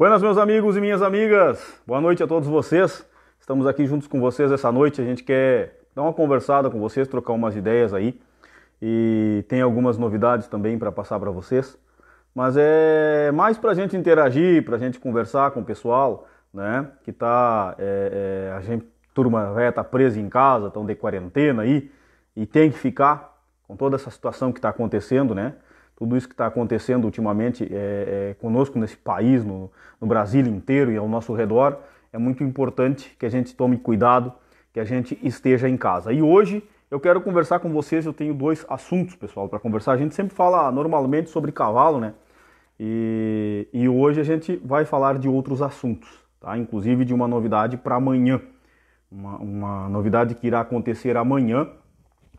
Buenas, meus amigos e minhas amigas. Boa noite a todos vocês. Estamos aqui juntos com vocês essa noite. A gente quer dar uma conversada com vocês, trocar umas ideias aí. E tem algumas novidades também para passar para vocês. Mas é mais para a gente interagir, para a gente conversar com o pessoal, né? Que tá. É, é, a gente, turma velha, né, tá presa em casa, estão de quarentena aí. E tem que ficar com toda essa situação que está acontecendo, né? tudo isso que está acontecendo ultimamente é, é, conosco nesse país, no, no Brasil inteiro e ao nosso redor, é muito importante que a gente tome cuidado, que a gente esteja em casa. E hoje eu quero conversar com vocês, eu tenho dois assuntos, pessoal, para conversar. A gente sempre fala normalmente sobre cavalo, né? E, e, hoje a gente vai falar de outros assuntos, tá? Inclusive de uma novidade para amanhã. Uma, uma, novidade que irá acontecer amanhã.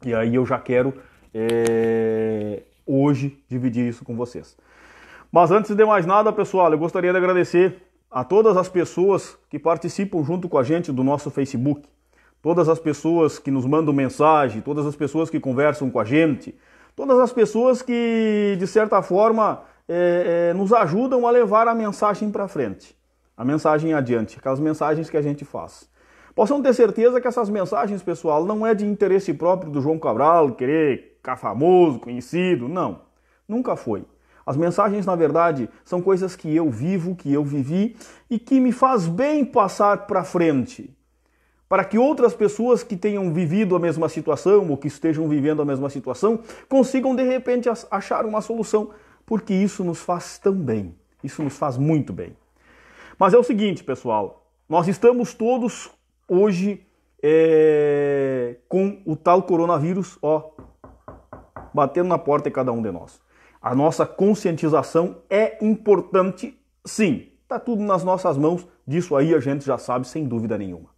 E aí eu já quero é, hoje dividir isso com vocês. Mas antes de mais nada, pessoal, eu gostaria de agradecer a todas as pessoas que participam junto com a gente do nosso Facebook, todas as pessoas que nos mandam mensagem, todas as pessoas que conversam com a gente, todas as pessoas que, de certa forma, é, é, nos ajudam a levar a mensagem para frente, a mensagem adiante, aquelas mensagens que a gente faz. Possam ter certeza que essas mensagens, pessoal, não é de interesse próprio do João Cabral querer ficar famoso, conhecido. Não, nunca foi. As mensagens, na verdade, são coisas que eu vivo, que eu vivi e que me faz bem passar para frente, para que outras pessoas que tenham vivido a mesma situação ou que estejam vivendo a mesma situação consigam de repente achar uma solução, porque isso nos faz tão bem, isso nos faz muito bem. Mas é o seguinte, pessoal, nós estamos todos hoje é, com o tal coronavírus, ó, batendo na porta de cada um de nós. A nossa conscientização é importante, sim. Está tudo nas nossas mãos, disso aí a gente já sabe sem dúvida nenhuma.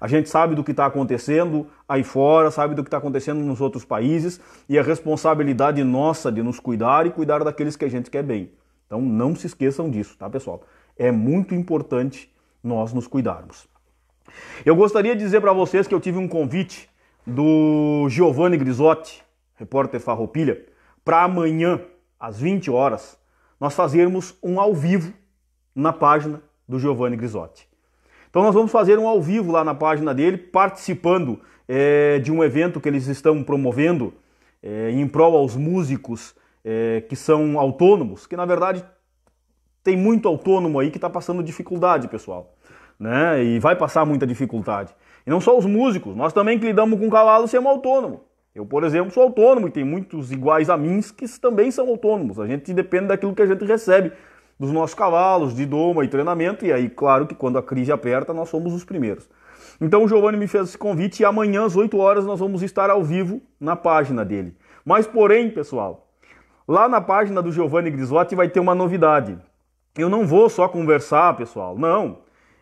A gente sabe do que está acontecendo aí fora, sabe do que está acontecendo nos outros países e a responsabilidade nossa de nos cuidar e cuidar daqueles que a gente quer bem. Então não se esqueçam disso, tá pessoal? É muito importante nós nos cuidarmos. Eu gostaria de dizer para vocês que eu tive um convite do Giovanni Grisotti, repórter Farroupilha, para amanhã, às 20 horas, nós fazermos um ao vivo na página do Giovanni Grisotti. Então nós vamos fazer um ao vivo lá na página dele, participando é, de um evento que eles estão promovendo é, em prol aos músicos é, que são autônomos, que na verdade tem muito autônomo aí que está passando dificuldade, pessoal. Né? E vai passar muita dificuldade. E não só os músicos, nós também que lidamos com cavalo somos autônomo. Eu, por exemplo, sou autônomo e tem muitos iguais a mim que também são autônomos. A gente depende daquilo que a gente recebe dos nossos cavalos, de doma e treinamento, e aí, claro que quando a crise aperta, nós somos os primeiros. Então o Giovanni me fez esse convite e amanhã às 8 horas nós vamos estar ao vivo na página dele. Mas porém, pessoal, lá na página do Giovanni Grisotti vai ter uma novidade. Eu não vou só conversar, pessoal, não.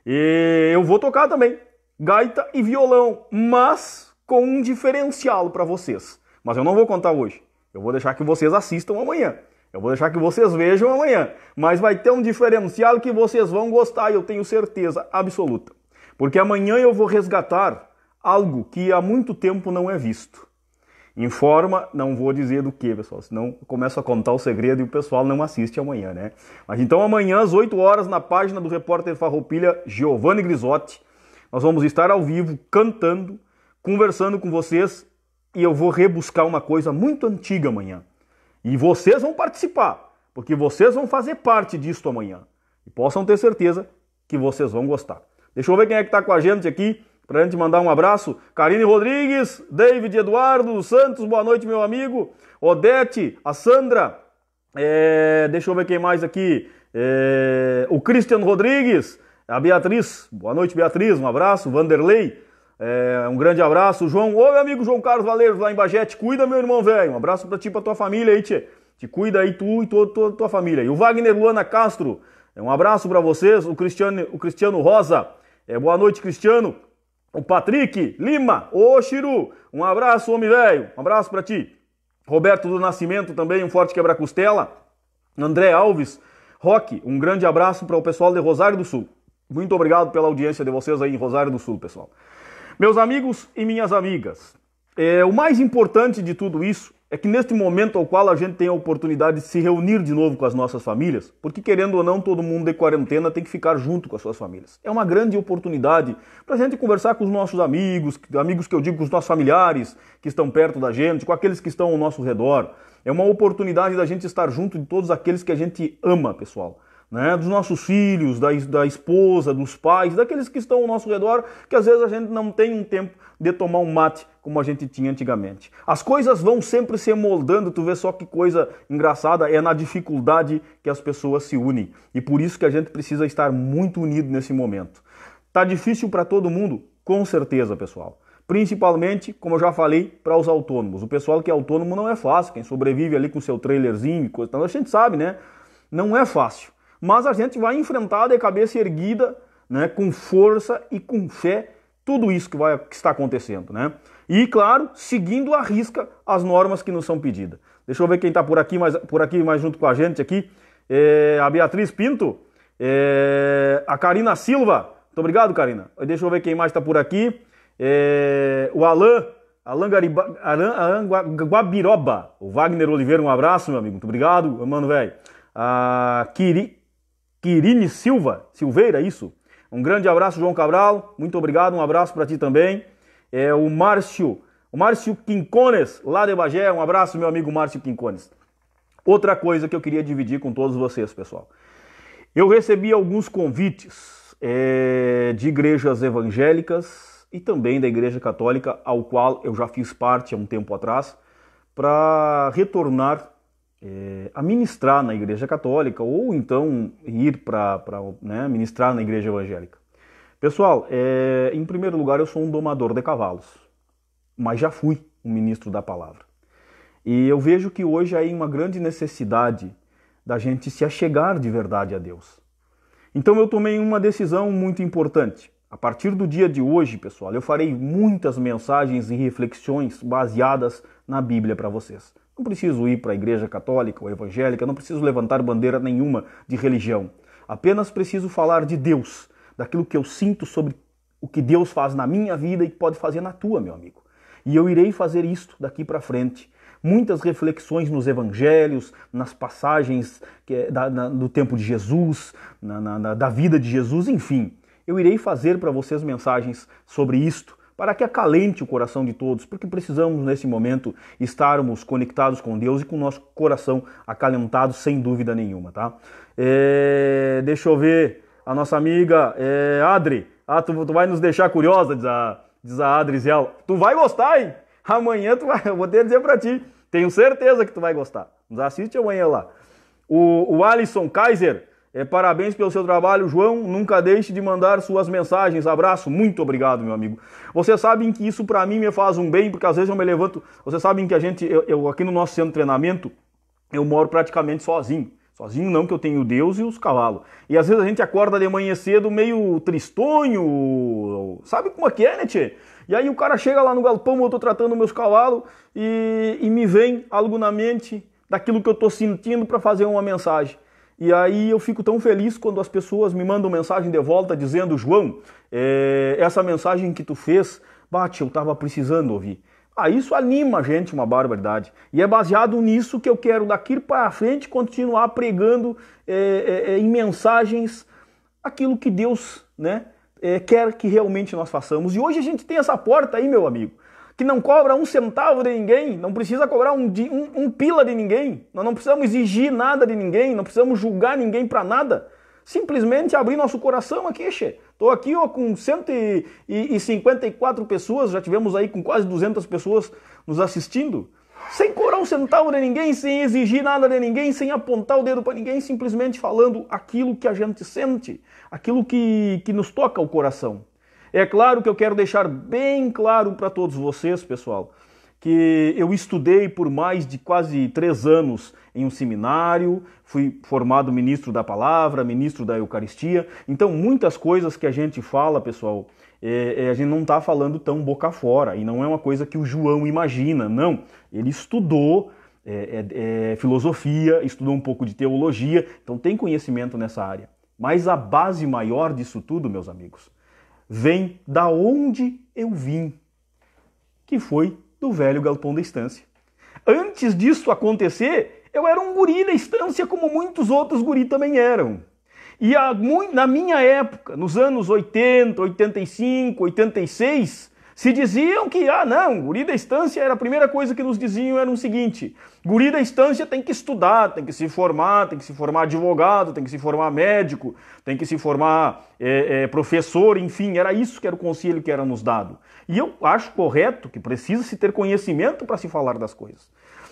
Eu vou tocar também, gaita e violão, mas com um diferencial para vocês. Mas eu não vou contar hoje. Eu vou deixar que vocês assistam amanhã. Eu vou deixar que vocês vejam amanhã. Mas vai ter um diferencial que vocês vão gostar, eu tenho certeza absoluta. Porque amanhã eu vou resgatar algo que há muito tempo não é visto. Informa, não vou dizer do que, pessoal, senão começo a contar o segredo e o pessoal não assiste amanhã, né? Mas então amanhã às 8 horas na página do repórter Farroupilha Giovanni Grisotti, nós vamos estar ao vivo cantando conversando com vocês e eu vou rebuscar uma coisa muito antiga amanhã. E vocês vão participar, porque vocês vão fazer parte disto amanhã. E possam ter certeza que vocês vão gostar. Deixa eu ver quem é que está com a gente aqui, para a gente mandar um abraço. Karine Rodrigues, David Eduardo Santos, boa noite, meu amigo. Odete, a Sandra, é, deixa eu ver quem mais aqui. É, o Christian Rodrigues, a Beatriz, boa noite, Beatriz, um abraço. Vanderlei, é, um grande abraço, João. Ô, meu amigo João Carlos Valeiros, lá em Bagete. Cuida, meu irmão velho. Um abraço pra ti e pra tua família aí, tchê. Te cuida aí tu e toda tua, tua família. E o Wagner Luana Castro, é um abraço para vocês. O Cristiano, o Cristiano Rosa, é, boa noite, Cristiano. O Patrick Lima, ô Chiru, um abraço, homem velho. Um abraço para ti. Roberto do Nascimento também, um forte quebra-costela. André Alves, Roque, um grande abraço para o pessoal de Rosário do Sul. Muito obrigado pela audiência de vocês aí em Rosário do Sul, pessoal. Meus amigos e minhas amigas, é, o mais importante de tudo isso é que neste momento ao qual a gente tem a oportunidade de se reunir de novo com as nossas famílias, porque querendo ou não, todo mundo de quarentena tem que ficar junto com as suas famílias. É uma grande oportunidade para a gente conversar com os nossos amigos, amigos que eu digo com os nossos familiares que estão perto da gente, com aqueles que estão ao nosso redor. É uma oportunidade da gente estar junto de todos aqueles que a gente ama, pessoal né, dos nossos filhos, da, da esposa, dos pais, daqueles que estão ao nosso redor, que às vezes a gente não tem um tempo de tomar um mate como a gente tinha antigamente. As coisas vão sempre se moldando, tu vê só que coisa engraçada, é na dificuldade que as pessoas se unem. E por isso que a gente precisa estar muito unido nesse momento. Tá difícil para todo mundo? Com certeza, pessoal principalmente, como eu já falei, para os autônomos. O pessoal que é autônomo não é fácil, quem sobrevive ali com seu trailerzinho, coisa, a gente sabe, né? Não é fácil mas a gente vai enfrentar de cabeça erguida, né, com força e com fé, tudo isso que, vai, que está acontecendo. Né? E, claro, seguindo à risca as normas que nos são pedidas. Deixa eu ver quem está por aqui, mais, por aqui mais junto com a gente aqui. É, a Beatriz Pinto, é, a Karina Silva. Muito obrigado, Karina. Deixa eu ver quem mais está por aqui. É, o Alain, Alain, Gariba, Alain, Guabiroba. O Wagner Oliveira, um abraço, meu amigo. Muito obrigado, mano, velho. A Kiri, Quirine Silva, Silveira, é isso. Um grande abraço, João Cabral. Muito obrigado, um abraço para ti também. É o Márcio, o Márcio Quincones, lá de Bagé. Um abraço, meu amigo Márcio Quincones. Outra coisa que eu queria dividir com todos vocês, pessoal. Eu recebi alguns convites é, de igrejas evangélicas e também da Igreja Católica, ao qual eu já fiz parte há um tempo atrás, para retornar é, a ministrar na Igreja Católica ou então ir para né, ministrar na Igreja Evangélica. Pessoal, é, em primeiro lugar, eu sou um domador de cavalos, mas já fui um ministro da palavra. E eu vejo que hoje há uma grande necessidade da gente se achegar de verdade a Deus. Então eu tomei uma decisão muito importante. A partir do dia de hoje, pessoal, eu farei muitas mensagens e reflexões baseadas na Bíblia para vocês. Não preciso ir para a igreja católica ou evangélica, não preciso levantar bandeira nenhuma de religião. Apenas preciso falar de Deus, daquilo que eu sinto sobre o que Deus faz na minha vida e que pode fazer na tua, meu amigo. E eu irei fazer isto daqui para frente. Muitas reflexões nos evangelhos, nas passagens do tempo de Jesus, na, na, na, da vida de Jesus, enfim. Eu irei fazer para vocês mensagens sobre isto para que acalente o coração de todos, porque precisamos nesse momento estarmos conectados com Deus e com o nosso coração acalentado, sem dúvida nenhuma, tá? É, deixa eu ver, a nossa amiga é, Adri, ah, tu, tu vai nos deixar curiosa, diz a, diz a Adri Ziel. Tu vai gostar, hein? Amanhã tu vai, eu vou ter dizer para ti, tenho certeza que tu vai gostar. Nos assiste amanhã lá. O, o Alisson Kaiser, é, parabéns pelo seu trabalho, João. Nunca deixe de mandar suas mensagens. Abraço, muito obrigado, meu amigo. Vocês sabem que isso para mim me faz um bem, porque às vezes eu me levanto. Vocês sabem que a gente, eu, eu aqui no nosso centro de treinamento, eu moro praticamente sozinho. Sozinho não, que eu tenho Deus e os cavalos. E às vezes a gente acorda de manhã cedo meio tristonho, sabe como é que é, né, tchê? E aí o cara chega lá no galpão, eu tô tratando meus cavalos e, e me vem algo na mente daquilo que eu tô sentindo para fazer uma mensagem. E aí eu fico tão feliz quando as pessoas me mandam mensagem de volta dizendo, João, é, essa mensagem que tu fez, bate, eu estava precisando ouvir. Ah, isso anima a gente, uma barbaridade. E é baseado nisso que eu quero daqui para frente continuar pregando é, é, é, em mensagens aquilo que Deus né, é, quer que realmente nós façamos. E hoje a gente tem essa porta aí, meu amigo que não cobra um centavo de ninguém, não precisa cobrar um, um, um pila de ninguém, nós não precisamos exigir nada de ninguém, não precisamos julgar ninguém para nada. Simplesmente abrir nosso coração aqui, che. Estou aqui ó, com 154 pessoas, já tivemos aí com quase 200 pessoas nos assistindo sem cobrar um centavo de ninguém, sem exigir nada de ninguém, sem apontar o dedo para ninguém, simplesmente falando aquilo que a gente sente, aquilo que, que nos toca o coração. É claro que eu quero deixar bem claro para todos vocês, pessoal, que eu estudei por mais de quase três anos em um seminário, fui formado ministro da palavra, ministro da Eucaristia. Então, muitas coisas que a gente fala, pessoal, é, é, a gente não está falando tão boca fora e não é uma coisa que o João imagina, não. Ele estudou. É, é, é, filosofia, estudou um pouco de teologia, então tem conhecimento nessa área. Mas a base maior disso tudo, meus amigos, vem da onde eu vim, que foi do velho galpão da estância. Antes disso acontecer, eu era um guri da estância, como muitos outros guri também eram. E a, na minha época, nos anos 80, 85, 86, se diziam que, ah, não, guri da estância era a primeira coisa que nos diziam era o seguinte: guri da estância tem que estudar, tem que se formar, tem que se formar advogado, tem que se formar médico, tem que se formar é, é, professor, enfim, era isso que era o conselho que era nos dado. E eu acho correto que precisa se ter conhecimento para se falar das coisas.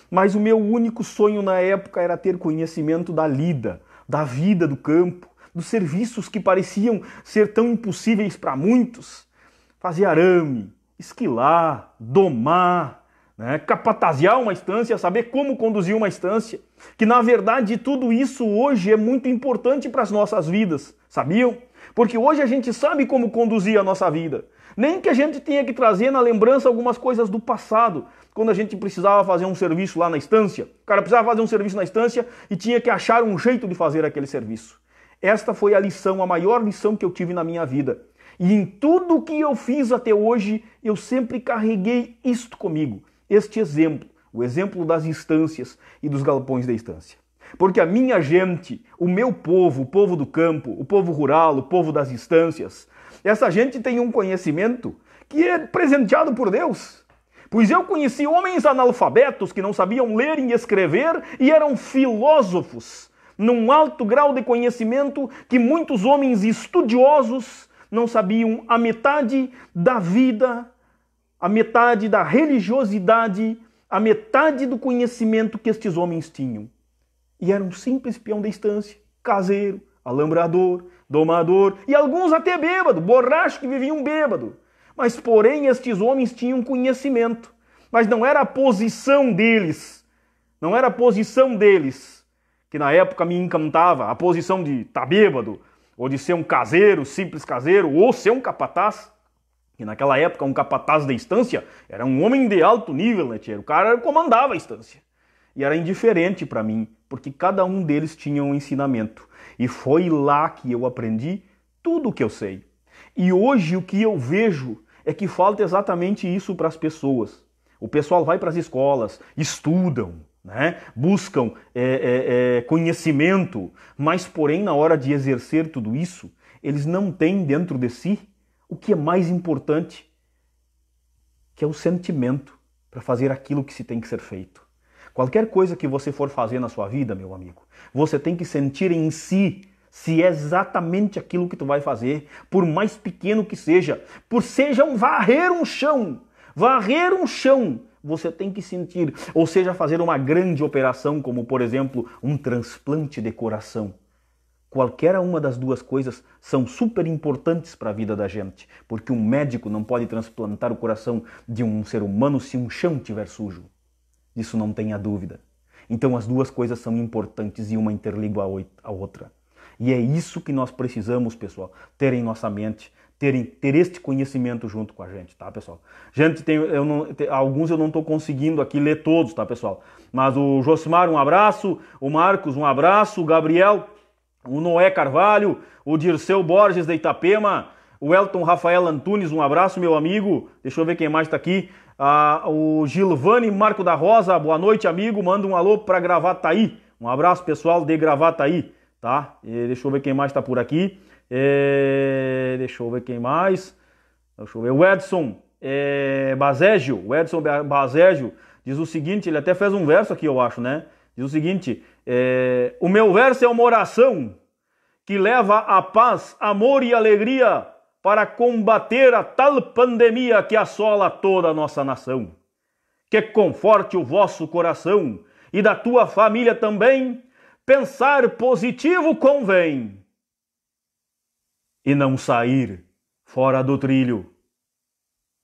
Mas o meu único sonho na época era ter conhecimento da lida, da vida do campo, dos serviços que pareciam ser tão impossíveis para muitos. Fazer arame, esquilar, domar, né? capataziar uma instância, saber como conduzir uma instância, que na verdade tudo isso hoje é muito importante para as nossas vidas, sabiam? Porque hoje a gente sabe como conduzir a nossa vida. Nem que a gente tenha que trazer na lembrança algumas coisas do passado, quando a gente precisava fazer um serviço lá na instância. O cara precisava fazer um serviço na instância e tinha que achar um jeito de fazer aquele serviço. Esta foi a lição, a maior lição que eu tive na minha vida. E em tudo o que eu fiz até hoje, eu sempre carreguei isto comigo, este exemplo, o exemplo das instâncias e dos galpões da instância. Porque a minha gente, o meu povo, o povo do campo, o povo rural, o povo das instâncias, essa gente tem um conhecimento que é presenteado por Deus. Pois eu conheci homens analfabetos que não sabiam ler e escrever e eram filósofos, num alto grau de conhecimento que muitos homens estudiosos não sabiam a metade da vida, a metade da religiosidade, a metade do conhecimento que estes homens tinham. E era um simples peão da estância, caseiro, alambrador, domador e alguns até bêbado, borracho que viviam bêbado. Mas, porém, estes homens tinham conhecimento, mas não era a posição deles, não era a posição deles que na época me encantava, a posição de tá bêbado, ou de ser um caseiro, simples caseiro, ou ser um capataz. E naquela época, um capataz da instância era um homem de alto nível, né, tia? O cara comandava a instância. E era indiferente para mim, porque cada um deles tinha um ensinamento. E foi lá que eu aprendi tudo o que eu sei. E hoje o que eu vejo é que falta exatamente isso para as pessoas. O pessoal vai para as escolas, estudam, né? buscam é, é, é, conhecimento, mas, porém, na hora de exercer tudo isso, eles não têm dentro de si o que é mais importante, que é o sentimento para fazer aquilo que se tem que ser feito. Qualquer coisa que você for fazer na sua vida, meu amigo, você tem que sentir em si se é exatamente aquilo que tu vai fazer, por mais pequeno que seja, por seja um varrer um chão, varrer um chão você tem que sentir, ou seja, fazer uma grande operação, como por exemplo um transplante de coração. Qualquer uma das duas coisas são super importantes para a vida da gente, porque um médico não pode transplantar o coração de um ser humano se um chão tiver sujo. Isso não tenha dúvida. Então as duas coisas são importantes e uma interliga a outra. E é isso que nós precisamos, pessoal, ter em nossa mente terem, ter este conhecimento junto com a gente, tá, pessoal? Gente, tem, eu não, tem, alguns eu não estou conseguindo aqui ler todos, tá, pessoal? Mas o Josimar, um abraço, o Marcos, um abraço, o Gabriel, o Noé Carvalho, o Dirceu Borges da Itapema, o Elton Rafael Antunes, um abraço, meu amigo. Deixa eu ver quem mais está aqui. Ah, o Gilvani Marco da Rosa, boa noite, amigo. Manda um alô para Gravataí. Um abraço, pessoal, de Gravataí, tá? E deixa eu ver quem mais está por aqui. É, deixa eu ver quem mais. Deixa eu ver. O Edson é, Bazégio. O Edson Bazégio diz o seguinte: ele até fez um verso aqui, eu acho, né? Diz o seguinte: é, O meu verso é uma oração que leva a paz, amor e alegria para combater a tal pandemia que assola toda a nossa nação. Que conforte o vosso coração e da tua família também. Pensar positivo convém e não sair fora do trilho.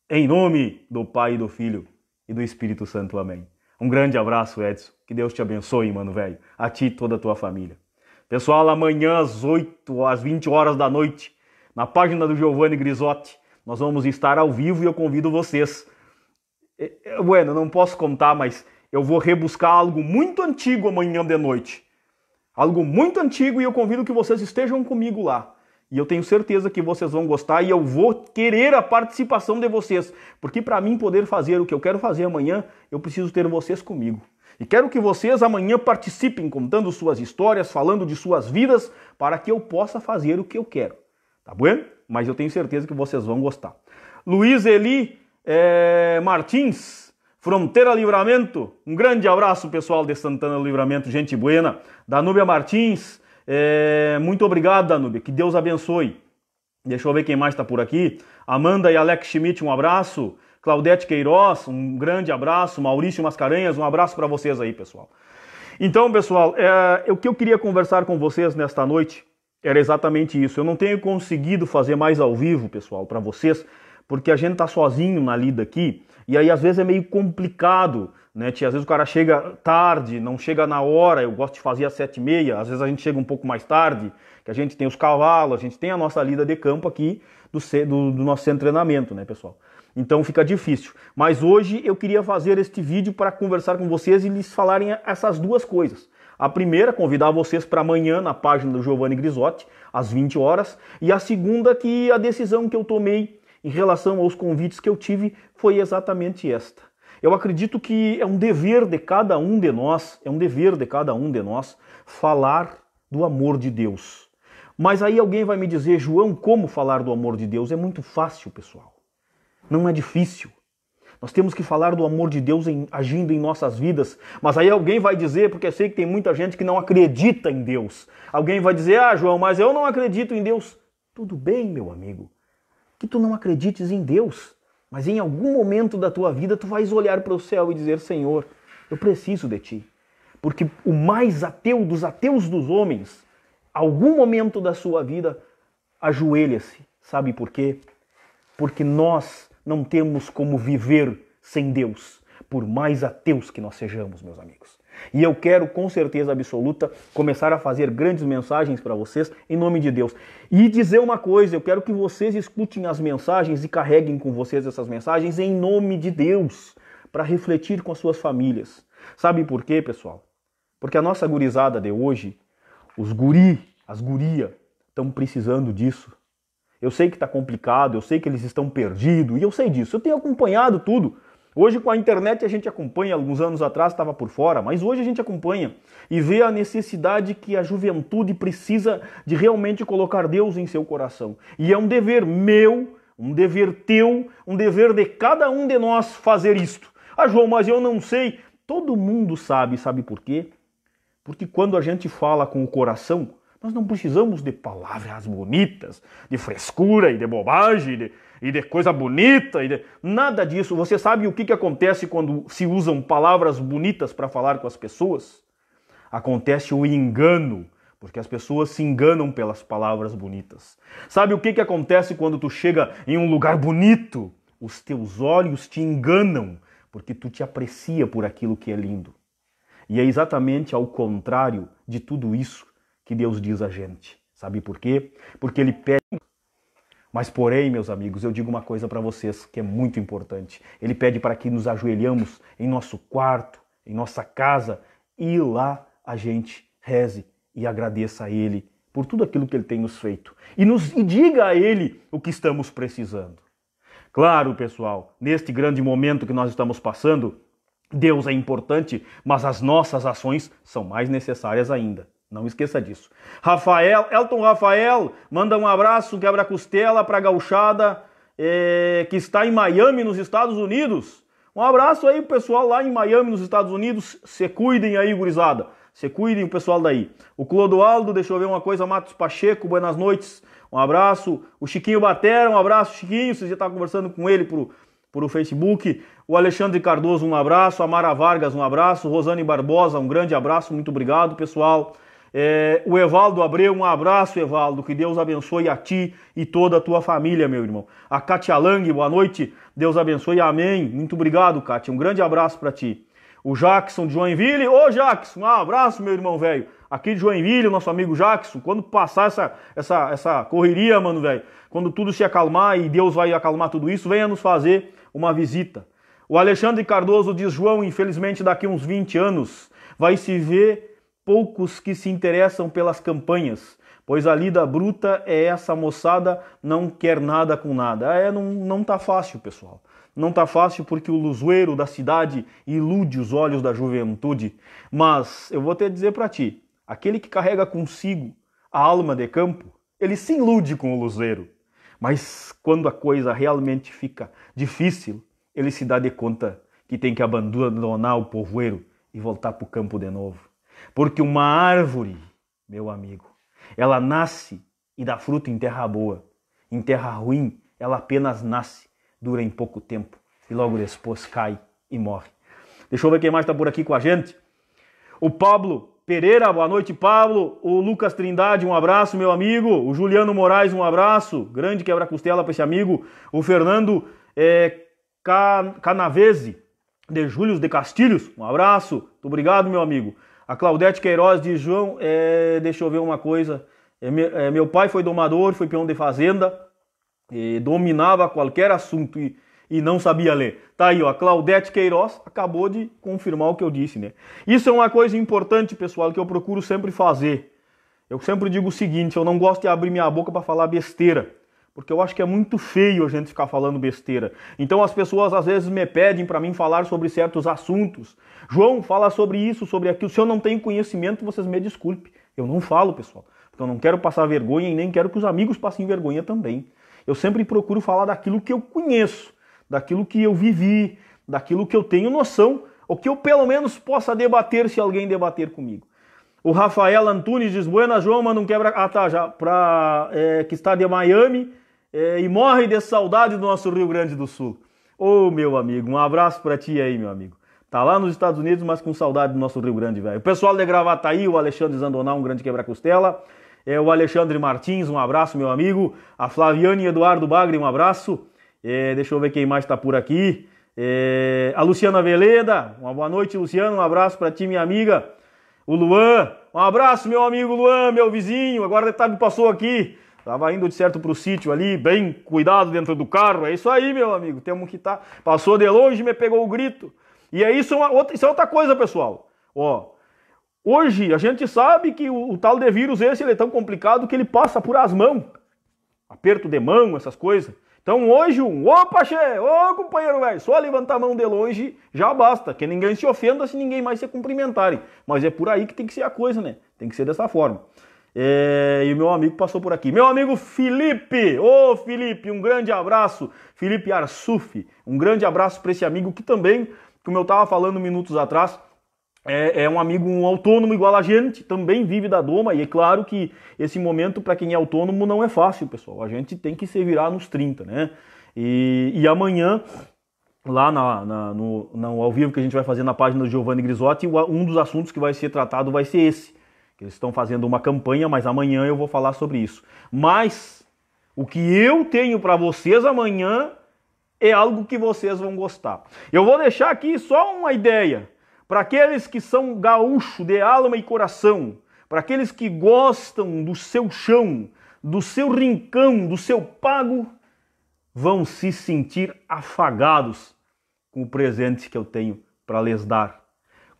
Em nome do Pai, do Filho e do Espírito Santo. Amém. Um grande abraço, Edson. Que Deus te abençoe, mano, velho. A ti e toda a tua família. Pessoal, amanhã às 8, às 20 horas da noite, na página do Giovanni Grisotti, nós vamos estar ao vivo e eu convido vocês. Bueno, não posso contar, mas eu vou rebuscar algo muito antigo amanhã de noite. Algo muito antigo e eu convido que vocês estejam comigo lá. E eu tenho certeza que vocês vão gostar e eu vou querer a participação de vocês, porque para mim poder fazer o que eu quero fazer amanhã, eu preciso ter vocês comigo. E quero que vocês amanhã participem contando suas histórias, falando de suas vidas, para que eu possa fazer o que eu quero. Tá bom? Mas eu tenho certeza que vocês vão gostar. Luiz Eli é, Martins, Fronteira Livramento, um grande abraço pessoal de Santana Livramento, gente buena. Danúbia Martins, é, muito obrigado, Danube. Que Deus abençoe. Deixa eu ver quem mais está por aqui. Amanda e Alex Schmidt, um abraço. Claudete Queiroz, um grande abraço. Maurício Mascarenhas, um abraço para vocês aí, pessoal. Então, pessoal, é, o que eu queria conversar com vocês nesta noite era exatamente isso. Eu não tenho conseguido fazer mais ao vivo, pessoal, para vocês, porque a gente está sozinho na lida aqui e aí às vezes é meio complicado né, tia? Às vezes o cara chega tarde, não chega na hora, eu gosto de fazer às sete e meia, às vezes a gente chega um pouco mais tarde, que a gente tem os cavalos, a gente tem a nossa lida de campo aqui do, do, do nosso centro de treinamento, né, pessoal? Então fica difícil. Mas hoje eu queria fazer este vídeo para conversar com vocês e lhes falarem essas duas coisas. A primeira, convidar vocês para amanhã na página do Giovanni Grisotti, às 20 horas. E a segunda, que a decisão que eu tomei em relação aos convites que eu tive foi exatamente esta. Eu acredito que é um dever de cada um de nós, é um dever de cada um de nós falar do amor de Deus. Mas aí alguém vai me dizer, João, como falar do amor de Deus? É muito fácil, pessoal. Não é difícil. Nós temos que falar do amor de Deus em, agindo em nossas vidas. Mas aí alguém vai dizer, porque eu sei que tem muita gente que não acredita em Deus. Alguém vai dizer, ah, João, mas eu não acredito em Deus. Tudo bem, meu amigo, que tu não acredites em Deus. Mas em algum momento da tua vida tu vais olhar para o céu e dizer: Senhor, eu preciso de ti. Porque o mais ateu dos ateus dos homens, algum momento da sua vida, ajoelha-se. Sabe por quê? Porque nós não temos como viver sem Deus, por mais ateus que nós sejamos, meus amigos. E eu quero, com certeza absoluta, começar a fazer grandes mensagens para vocês em nome de Deus. E dizer uma coisa: eu quero que vocês escutem as mensagens e carreguem com vocês essas mensagens em nome de Deus, para refletir com as suas famílias. Sabe por quê, pessoal? Porque a nossa gurizada de hoje, os guri, as guria, estão precisando disso. Eu sei que está complicado, eu sei que eles estão perdidos, e eu sei disso. Eu tenho acompanhado tudo. Hoje com a internet a gente acompanha, alguns anos atrás estava por fora, mas hoje a gente acompanha e vê a necessidade que a juventude precisa de realmente colocar Deus em seu coração. E é um dever meu, um dever teu, um dever de cada um de nós fazer isto. Ah, João, mas eu não sei. Todo mundo sabe, sabe por quê? Porque quando a gente fala com o coração, nós não precisamos de palavras bonitas, de frescura e de bobagem e de, e de coisa bonita, e de... nada disso. Você sabe o que, que acontece quando se usam palavras bonitas para falar com as pessoas? Acontece o engano, porque as pessoas se enganam pelas palavras bonitas. Sabe o que, que acontece quando tu chega em um lugar bonito? Os teus olhos te enganam, porque tu te aprecia por aquilo que é lindo. E é exatamente ao contrário de tudo isso que Deus diz a gente. Sabe por quê? Porque ele pede. Mas, porém, meus amigos, eu digo uma coisa para vocês que é muito importante. Ele pede para que nos ajoelhamos em nosso quarto, em nossa casa, e lá a gente reze e agradeça a Ele por tudo aquilo que Ele tem nos feito. E, nos, e diga a Ele o que estamos precisando. Claro, pessoal, neste grande momento que nós estamos passando, Deus é importante, mas as nossas ações são mais necessárias ainda. Não esqueça disso. Rafael, Elton Rafael, manda um abraço, quebra-costela para a gauchada é, que está em Miami, nos Estados Unidos. Um abraço aí pro pessoal lá em Miami, nos Estados Unidos. Se cuidem aí, gurizada. Se cuidem o pessoal daí. O Clodoaldo, deixa eu ver uma coisa, Matos Pacheco, buenas noites. Um abraço. O Chiquinho Batera, um abraço, Chiquinho. Você já está conversando com ele por, por o Facebook. O Alexandre Cardoso, um abraço. A Mara Vargas, um abraço. Rosane Barbosa, um grande abraço. Muito obrigado, pessoal. É, o Evaldo Abreu, um abraço, Evaldo. Que Deus abençoe a ti e toda a tua família, meu irmão. A Katia Lang, boa noite. Deus abençoe, amém. Muito obrigado, Katia. Um grande abraço para ti. O Jackson de Joinville. Ô, Jackson, um abraço, meu irmão, velho. Aqui de Joinville, nosso amigo Jackson. Quando passar essa, essa, essa correria, mano, velho. Quando tudo se acalmar e Deus vai acalmar tudo isso, venha nos fazer uma visita. O Alexandre Cardoso diz: João, infelizmente daqui uns 20 anos vai se ver poucos que se interessam pelas campanhas, pois a lida bruta é essa moçada não quer nada com nada. É, não, não tá fácil, pessoal. Não tá fácil porque o luzueiro da cidade ilude os olhos da juventude. Mas eu vou até dizer para ti, aquele que carrega consigo a alma de campo, ele se ilude com o luzueiro. Mas quando a coisa realmente fica difícil, ele se dá de conta que tem que abandonar o povoeiro e voltar para o campo de novo. Porque uma árvore, meu amigo, ela nasce e dá fruto em terra boa. Em terra ruim, ela apenas nasce, dura em pouco tempo e logo depois cai e morre. Deixa eu ver quem mais está por aqui com a gente. O Pablo Pereira, boa noite, Pablo. O Lucas Trindade, um abraço, meu amigo. O Juliano Moraes, um abraço. Grande quebra-costela para esse amigo. O Fernando é, Canavese, de Július de Castilhos, um abraço. Muito obrigado, meu amigo. A Claudete Queiroz de João, é, deixa eu ver uma coisa. É, é, meu pai foi domador, foi peão de fazenda, dominava qualquer assunto e, e não sabia ler. Tá aí, ó, a Claudete Queiroz acabou de confirmar o que eu disse, né? Isso é uma coisa importante, pessoal, que eu procuro sempre fazer. Eu sempre digo o seguinte, eu não gosto de abrir minha boca para falar besteira porque eu acho que é muito feio a gente ficar falando besteira. Então as pessoas às vezes me pedem para mim falar sobre certos assuntos. João, fala sobre isso, sobre aquilo. Se eu não tenho conhecimento, vocês me desculpem. Eu não falo, pessoal, porque eu não quero passar vergonha e nem quero que os amigos passem vergonha também. Eu sempre procuro falar daquilo que eu conheço, daquilo que eu vivi, daquilo que eu tenho noção, ou que eu pelo menos possa debater se alguém debater comigo. O Rafael Antunes diz: Buenas, João, manda um quebra. Ah, tá, já. Pra, é, que está de Miami é, e morrem de saudade do nosso Rio Grande do Sul. Ô, oh, meu amigo, um abraço para ti aí, meu amigo. Tá lá nos Estados Unidos, mas com saudade do nosso Rio Grande, velho. O pessoal de aí o Alexandre Zandoná, um grande quebra-costela. É, o Alexandre Martins, um abraço, meu amigo. A Flaviane e Eduardo Bagre, um abraço. É, deixa eu ver quem mais tá por aqui. É, a Luciana Veleda, uma boa noite, Luciana. Um abraço para ti, minha amiga. O Luan, um abraço, meu amigo Luan, meu vizinho. Agora de tarde passou aqui. Tava indo de certo pro sítio ali, bem cuidado dentro do carro. É isso aí, meu amigo. Temos que estar. Tá... Passou de longe, me pegou o grito. E é isso, uma outra, isso é outra coisa, pessoal. Ó, hoje a gente sabe que o, o tal de vírus esse ele é tão complicado que ele passa por as mãos. Aperto de mão, essas coisas. Então hoje um, opa, che, ô companheiro velho, só levantar a mão de longe já basta, que ninguém se ofenda se ninguém mais se cumprimentarem. Mas é por aí que tem que ser a coisa, né? Tem que ser dessa forma. É, e o meu amigo passou por aqui. Meu amigo Felipe! Ô oh, Felipe, um grande abraço. Felipe Arsuf, um grande abraço para esse amigo que também, como eu estava falando minutos atrás, é, é, um amigo um autônomo igual a gente, também vive da doma, e é claro que esse momento para quem é autônomo não é fácil, pessoal. A gente tem que se virar nos 30, né? E, e amanhã, lá na, na, no, no, ao vivo que a gente vai fazer na página do Giovanni Grisotti, um dos assuntos que vai ser tratado vai ser esse eles estão fazendo uma campanha, mas amanhã eu vou falar sobre isso. Mas o que eu tenho para vocês amanhã é algo que vocês vão gostar. Eu vou deixar aqui só uma ideia para aqueles que são gaúcho de alma e coração, para aqueles que gostam do seu chão, do seu rincão, do seu pago, vão se sentir afagados com o presente que eu tenho para lhes dar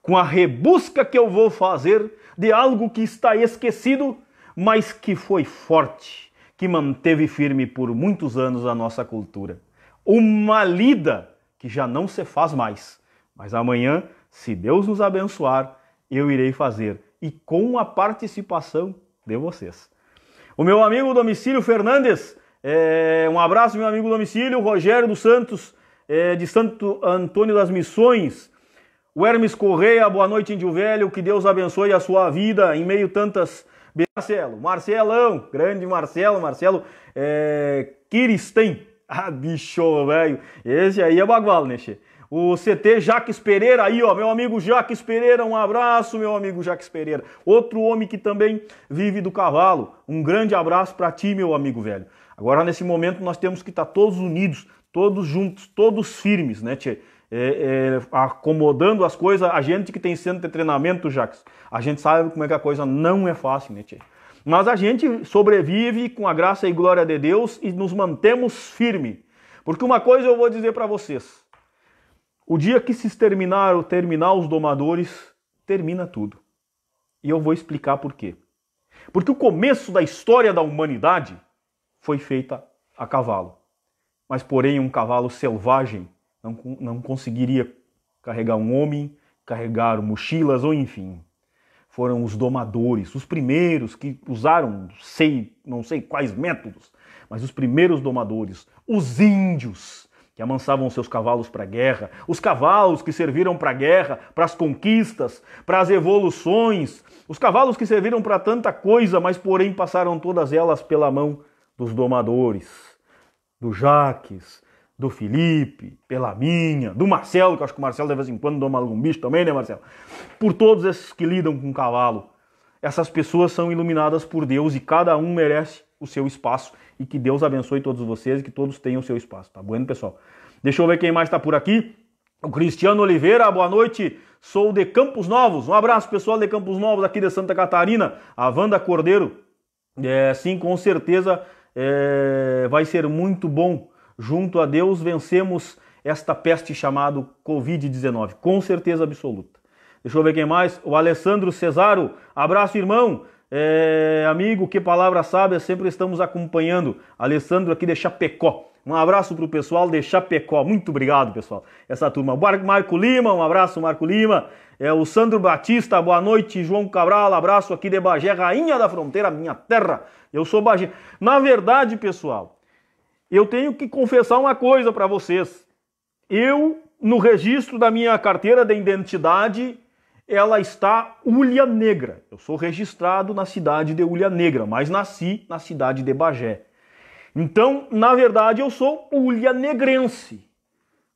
com a rebusca que eu vou fazer de algo que está esquecido, mas que foi forte, que manteve firme por muitos anos a nossa cultura. Uma lida que já não se faz mais, mas amanhã, se Deus nos abençoar, eu irei fazer e com a participação de vocês. O meu amigo Domicílio Fernandes, é, um abraço, meu amigo Domicílio, Rogério dos Santos, é, de Santo Antônio das Missões, o Hermes Correia, boa noite, Índio Velho. Que Deus abençoe a sua vida em meio tantas. Marcelo, Marcelão, grande Marcelo, Marcelo é... Kirsten. Ah, bicho, velho. Esse aí é bagual, né, che? O CT Jaques Pereira aí, ó, meu amigo Jaques Pereira, um abraço, meu amigo Jaques Pereira. Outro homem que também vive do cavalo. Um grande abraço para ti, meu amigo velho. Agora nesse momento nós temos que estar tá todos unidos, todos juntos, todos firmes, né, tchê? é, é, acomodando as coisas. A gente que tem centro de treinamento, Jax, a gente sabe como é que a coisa não é fácil, né, tchê? Mas a gente sobrevive com a graça e glória de Deus e nos mantemos firme. Porque uma coisa eu vou dizer para vocês: o dia que se exterminar, terminar os domadores, termina tudo. E eu vou explicar por quê. Porque o começo da história da humanidade foi feita a cavalo. Mas porém um cavalo selvagem não, não conseguiria carregar um homem, carregar mochilas ou enfim. Foram os domadores, os primeiros que usaram sei, não sei quais métodos, mas os primeiros domadores, os índios que amansavam seus cavalos para a guerra, os cavalos que serviram para a guerra, para as conquistas, para as evoluções, os cavalos que serviram para tanta coisa, mas porém passaram todas elas pela mão dos domadores, do Jaques, do Felipe, pela minha, do Marcelo, que eu acho que o Marcelo de vez em quando doma algum bicho também, né, Marcelo? Por todos esses que lidam com cavalo. Essas pessoas são iluminadas por Deus e cada um merece o seu espaço. E que Deus abençoe todos vocês e que todos tenham o seu espaço, tá bueno, pessoal? Deixa eu ver quem mais tá por aqui. O Cristiano Oliveira, boa noite. Sou de Campos Novos. Um abraço, pessoal de Campos Novos, aqui de Santa Catarina. A Wanda Cordeiro. É, sim, com certeza é, vai ser muito bom junto a Deus vencemos esta peste chamada Covid-19, com certeza absoluta. Deixa eu ver quem mais. O Alessandro Cesaro, abraço irmão, é, amigo, que palavra sábia, sempre estamos acompanhando. Alessandro aqui de Chapecó. Um abraço para o pessoal de Chapecó. Muito obrigado, pessoal. Essa turma. Marco Lima, um abraço, Marco Lima. É, o Sandro Batista, boa noite. João Cabral, abraço aqui de Bagé, rainha da fronteira, minha terra. Eu sou Bagé. Na verdade, pessoal, eu tenho que confessar uma coisa para vocês. Eu, no registro da minha carteira de identidade, ela está Ulha Negra. Eu sou registrado na cidade de Ulha Negra, mas nasci na cidade de Bagé. Então, na verdade, eu sou Ulha Negrense.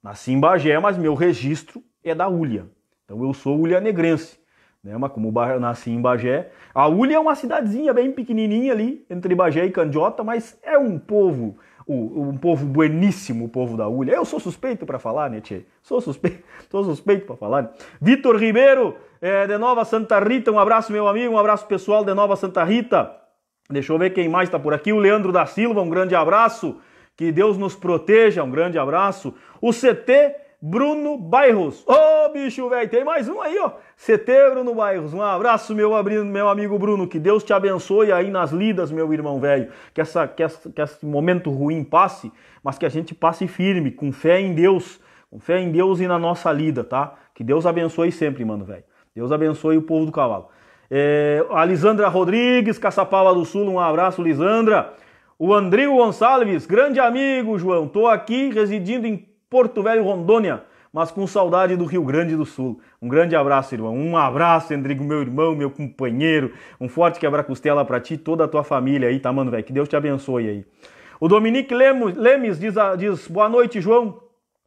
Nasci em Bagé, mas meu registro é da Ulha. Então, eu sou Ulha Negrense. Né? Mas como nasci em Bagé, a Ulha é uma cidadezinha bem pequenininha ali, entre Bagé e Candiota, mas é um povo o, um povo bueníssimo, o povo da Ulha. Eu sou suspeito para falar, né, Tchê Sou suspeito, sou suspeito para falar. Né? Vitor Ribeiro, é, de Nova Santa Rita, um abraço, meu amigo, um abraço pessoal de Nova Santa Rita. Deixa eu ver quem mais está por aqui. O Leandro da Silva, um grande abraço. Que Deus nos proteja, um grande abraço. O CT Bruno Bairros. Ô, oh, bicho, velho, tem mais um aí, ó. Setembro no Bairros. Um abraço, meu, meu amigo Bruno. Que Deus te abençoe aí nas lidas, meu irmão velho. Que, essa, que, essa, que esse momento ruim passe, mas que a gente passe firme, com fé em Deus. Com fé em Deus e na nossa lida, tá? Que Deus abençoe sempre, mano, velho. Deus abençoe o povo do cavalo. É, a Lisandra Rodrigues, Caçapava do Sul, um abraço, Lisandra. O Andrigo Gonçalves, grande amigo, João. Tô aqui residindo em Porto Velho, Rondônia, mas com saudade do Rio Grande do Sul. Um grande abraço, irmão. Um abraço, Endrigo, meu irmão, meu companheiro. Um forte quebra-costela para ti e toda a tua família aí, tá, mano, velho? Que Deus te abençoe aí. O Dominique Lemos, Lemes diz, diz: Boa noite, João.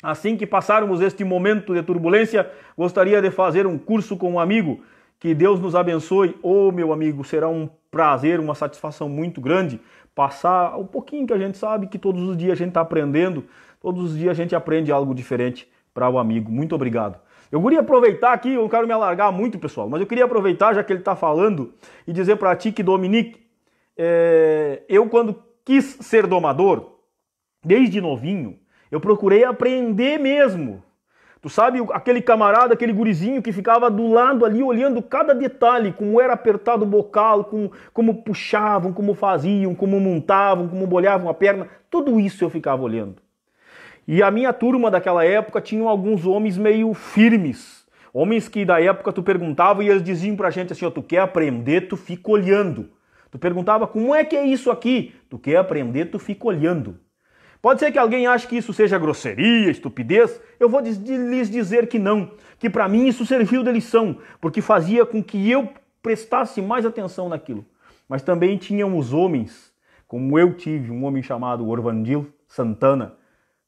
Assim que passarmos este momento de turbulência, gostaria de fazer um curso com um amigo. Que Deus nos abençoe. Ô, oh, meu amigo, será um prazer, uma satisfação muito grande passar um pouquinho que a gente sabe que todos os dias a gente está aprendendo Todos os dias a gente aprende algo diferente para o amigo. Muito obrigado. Eu queria aproveitar aqui, eu não quero me alargar muito, pessoal, mas eu queria aproveitar, já que ele está falando, e dizer para ti que, Dominique, é... eu quando quis ser domador, desde novinho, eu procurei aprender mesmo. Tu sabe aquele camarada, aquele gurizinho que ficava do lado ali olhando cada detalhe, como era apertado o bocal, como, como puxavam, como faziam, como montavam, como bolhavam a perna. Tudo isso eu ficava olhando. E a minha turma daquela época tinham alguns homens meio firmes. Homens que da época tu perguntava e eles diziam pra gente assim, ó, tu quer aprender, tu fica olhando. Tu perguntava, como é que é isso aqui? Tu quer aprender, tu fica olhando. Pode ser que alguém ache que isso seja grosseria, estupidez. Eu vou lhes dizer que não, que para mim isso serviu de lição, porque fazia com que eu prestasse mais atenção naquilo. Mas também tinham os homens, como eu tive um homem chamado Orvandil Santana,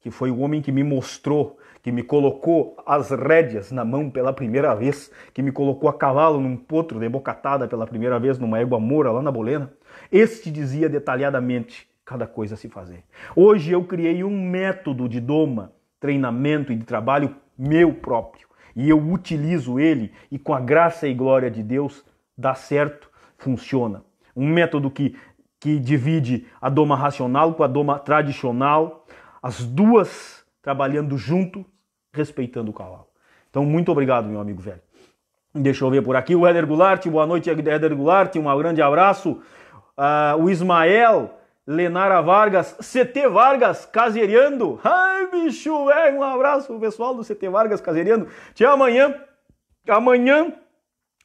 que foi o homem que me mostrou, que me colocou as rédeas na mão pela primeira vez, que me colocou a cavalo num potro de bocatada pela primeira vez numa égua moura lá na Bolena, este dizia detalhadamente cada coisa a se fazer. Hoje eu criei um método de doma, treinamento e de trabalho meu próprio, e eu utilizo ele e com a graça e glória de Deus dá certo, funciona. Um método que que divide a doma racional com a doma tradicional, as duas trabalhando junto, respeitando o cavalo. Então, muito obrigado, meu amigo velho. Deixa eu ver por aqui. O Éder Goulart, boa noite, Éder Goulart, um grande abraço. Uh, o Ismael, Lenara Vargas, CT Vargas, caseirando. Ai, bicho, é, um abraço, pessoal do CT Vargas, caseirando. Tchau, amanhã, amanhã,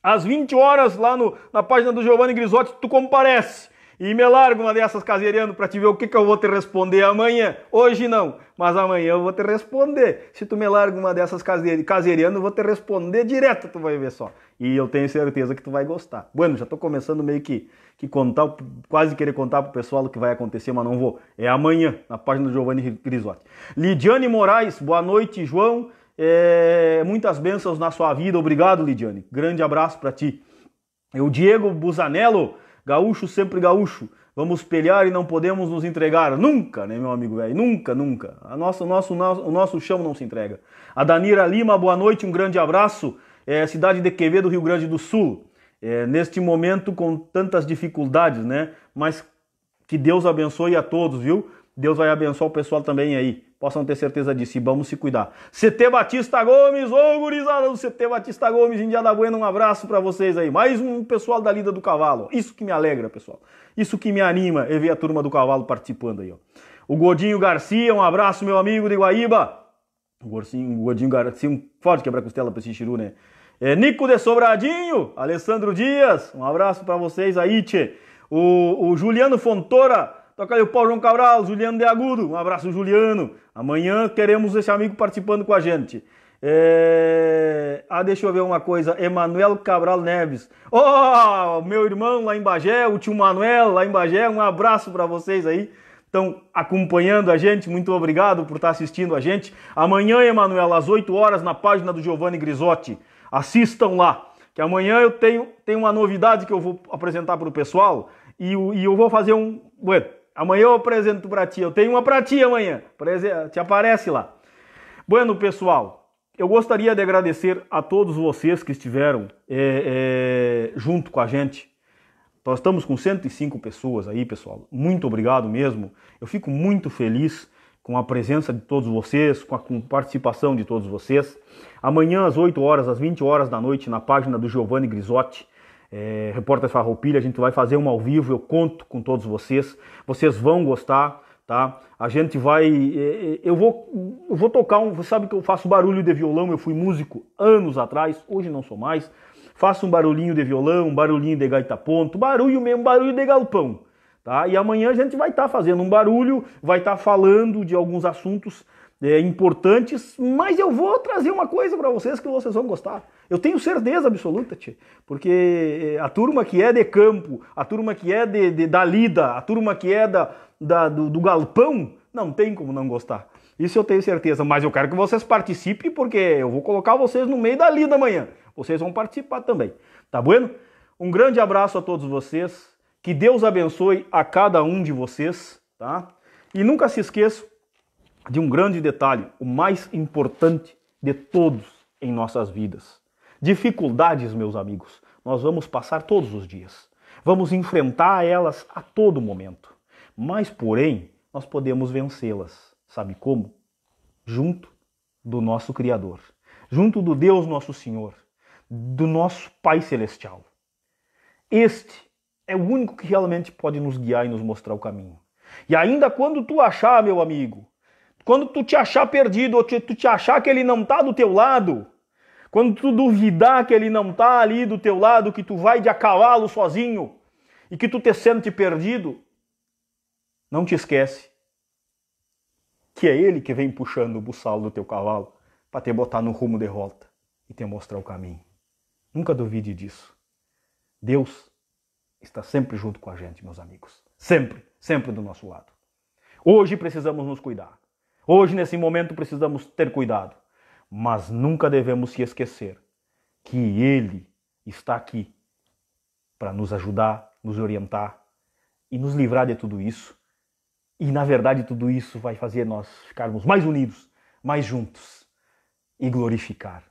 às 20 horas, lá no, na página do Giovanni Grisotti, tu comparece. E me largo uma dessas caseirando para te ver o que, que eu vou te responder amanhã. Hoje não, mas amanhã eu vou te responder. Se tu me larga uma dessas caseirando, eu vou te responder direto, tu vai ver só. E eu tenho certeza que tu vai gostar. Bueno, já tô começando meio que, que contar, quase querer contar pro pessoal o que vai acontecer, mas não vou. É amanhã, na página do Giovanni Grisotti. Lidiane Moraes, boa noite, João. É, muitas bênçãos na sua vida. Obrigado, Lidiane. Grande abraço para ti. E o Diego Busanello Gaúcho sempre gaúcho. Vamos pelear e não podemos nos entregar. Nunca, né, meu amigo velho? Nunca, nunca. A nossa, o, nosso, o nosso chão não se entrega. A Danira Lima, boa noite, um grande abraço. É, cidade de Quevedo, Rio Grande do Sul. É, neste momento com tantas dificuldades, né? Mas que Deus abençoe a todos, viu? Deus vai abençoar o pessoal também aí. Possam ter certeza disso e vamos se cuidar. CT Batista Gomes, ô gurizada do CT Batista Gomes, em Bueno, um abraço para vocês aí. Mais um pessoal da Lida do Cavalo. Isso que me alegra, pessoal. Isso que me anima é ver a turma do cavalo participando aí, ó. O Godinho Garcia, um abraço, meu amigo de Guaíba. O, Gorcinho, o Godinho Garcia, um forte quebra-costela pra esse xiru, né? É, Nico de Sobradinho, Alessandro Dias, um abraço para vocês aí, tchê. O, o Juliano Fontora. Toca aí o Paulo João Cabral, Juliano de Agudo. Um abraço, Juliano. Amanhã queremos esse amigo participando com a gente. É... Ah, deixa eu ver uma coisa. Emanuel Cabral Neves. Oh, meu irmão lá em Bagé, o tio Manuel lá em Bagé. Um abraço para vocês aí. Estão acompanhando a gente, muito obrigado por estar tá assistindo a gente. Amanhã, Emanuel, às 8 horas, na página do Giovanni Grisotti. Assistam lá, que amanhã eu tenho, tenho uma novidade que eu vou apresentar para o pessoal e, e eu vou fazer um. Bueno, Amanhã eu apresento para ti. Eu tenho uma para ti amanhã. Te aparece lá. Bueno, pessoal, eu gostaria de agradecer a todos vocês que estiveram é, é, junto com a gente. Nós estamos com 105 pessoas aí, pessoal. Muito obrigado mesmo. Eu fico muito feliz com a presença de todos vocês, com a com participação de todos vocês. Amanhã, às 8 horas, às 20 horas da noite, na página do Giovanni Grisotti, é, Repórter Farroupilha, a gente vai fazer um ao vivo, eu conto com todos vocês, vocês vão gostar, tá? A gente vai, é, é eu vou, eu vou tocar um, você sabe que eu faço barulho de violão, eu fui músico anos atrás, hoje não sou mais, faço um barulhinho de violão, um barulhinho de gaita ponto, barulho mesmo, barulho de galpão, tá? E amanhã a gente vai estar tá fazendo um barulho, vai estar tá falando de alguns assuntos é, importantes, mas eu vou trazer uma coisa para vocês que vocês vão gostar. Eu tenho certeza absoluta, tchê, porque é, a turma que é de campo, a turma que é de, de da lida, a turma que é da, da do, do galpão, não tem como não gostar. Isso eu tenho certeza, mas eu quero que vocês participem porque eu vou colocar vocês no meio da lida amanhã. Vocês vão participar também, tá bueno? Um grande abraço a todos vocês. Que Deus abençoe a cada um de vocês, tá? E nunca se esqueça de um grande detalhe, o mais importante de todos em nossas vidas. Dificuldades, meus amigos, nós vamos passar todos os dias. Vamos enfrentar elas a todo momento. Mas, porém, nós podemos vencê-las. Sabe como? Junto do nosso Criador, junto do Deus nosso Senhor, do nosso Pai Celestial. Este é o único que realmente pode nos guiar e nos mostrar o caminho. E ainda quando tu achar, meu amigo, quando tu te achar perdido, ou tu te achar que ele não está do teu lado, quando tu duvidar que ele não está ali do teu lado, que tu vai de a cavalo sozinho e que tu te sente perdido, não te esquece que é ele que vem puxando o buçal do teu cavalo para te botar no rumo de volta e te mostrar o caminho. Nunca duvide disso. Deus está sempre junto com a gente, meus amigos. Sempre, sempre do nosso lado. Hoje precisamos nos cuidar. Hoje, nesse momento, precisamos ter cuidado, mas nunca devemos se esquecer que Ele está aqui para nos ajudar, nos orientar e nos livrar de tudo isso. E, na verdade, tudo isso vai fazer nós ficarmos mais unidos, mais juntos e glorificar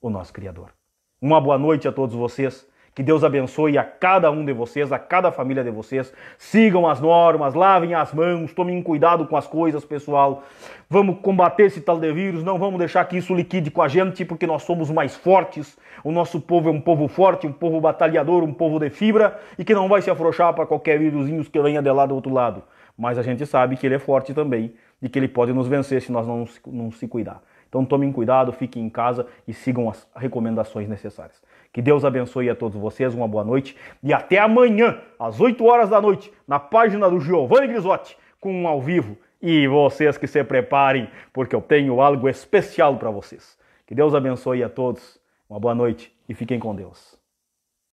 o nosso Criador. Uma boa noite a todos vocês. Que Deus abençoe a cada um de vocês, a cada família de vocês. Sigam as normas, lavem as mãos, tomem cuidado com as coisas, pessoal. Vamos combater esse tal de vírus, não vamos deixar que isso liquide com a gente, porque nós somos mais fortes. O nosso povo é um povo forte, um povo batalhador, um povo de fibra e que não vai se afrouxar para qualquer vírusinho que venha de lá do outro lado. Mas a gente sabe que ele é forte também e que ele pode nos vencer se nós não, não se cuidar. Então tomem cuidado, fiquem em casa e sigam as recomendações necessárias. Que Deus abençoe a todos vocês, uma boa noite e até amanhã, às 8 horas da noite, na página do Giovanni Grisotti, com um ao vivo. E vocês que se preparem, porque eu tenho algo especial para vocês. Que Deus abençoe a todos, uma boa noite e fiquem com Deus.